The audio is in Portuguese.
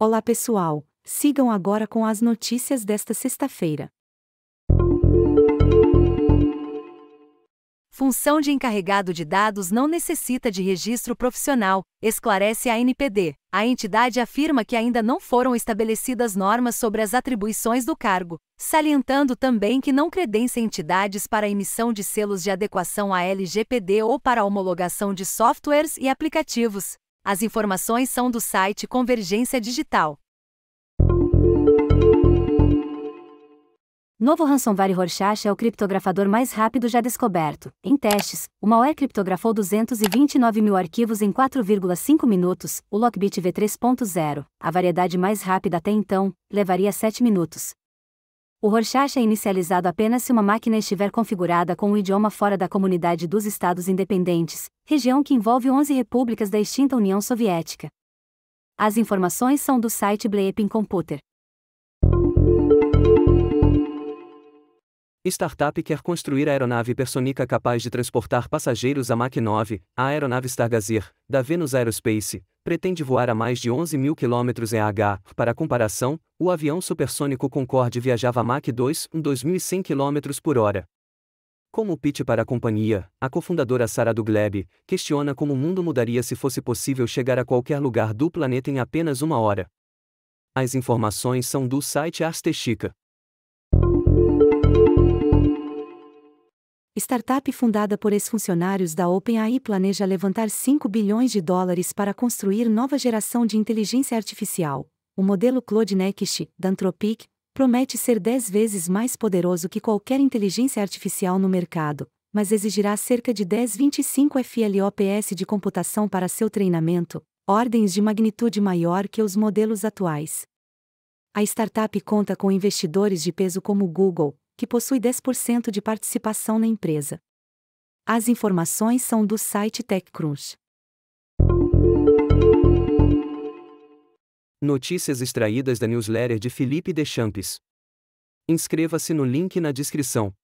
Olá pessoal, sigam agora com as notícias desta sexta-feira. Função de encarregado de dados não necessita de registro profissional, esclarece a NPD. A entidade afirma que ainda não foram estabelecidas normas sobre as atribuições do cargo, salientando também que não credencia entidades para emissão de selos de adequação à LGPD ou para homologação de softwares e aplicativos. As informações são do site Convergência Digital. Novo ransomware Rorschach é o criptografador mais rápido já descoberto. Em testes, o malware criptografou 229 mil arquivos em 4,5 minutos, o Lockbit V3.0, a variedade mais rápida até então, levaria 7 minutos. O Rorschach é inicializado apenas se uma máquina estiver configurada com o um idioma fora da comunidade dos Estados Independentes, região que envolve 11 repúblicas da extinta União Soviética. As informações são do site Bleeping Computer. Startup quer construir a aeronave hipersônica capaz de transportar passageiros a Mach 9, a aeronave Stargazer, da Venus Aerospace, pretende voar a mais de 11 mil km em H. Para comparação, o avião supersônico Concorde viajava a Mach 2, 2.100 km por hora. Como pitch para a companhia, a cofundadora Sara Dugleb questiona como o mundo mudaria se fosse possível chegar a qualquer lugar do planeta em apenas uma hora. As informações são do site Arstechica. Startup fundada por ex-funcionários da OpenAI planeja levantar 5 bilhões de dólares para construir nova geração de inteligência artificial. O modelo Claude Next da Anthropic, promete ser 10 vezes mais poderoso que qualquer inteligência artificial no mercado, mas exigirá cerca de 1025 FLOPS de computação para seu treinamento, ordens de magnitude maior que os modelos atuais. A startup conta com investidores de peso como Google, que possui 10% de participação na empresa. As informações são do site TechCrunch. Notícias extraídas da newsletter de Felipe Deschamps. Inscreva-se no link na descrição.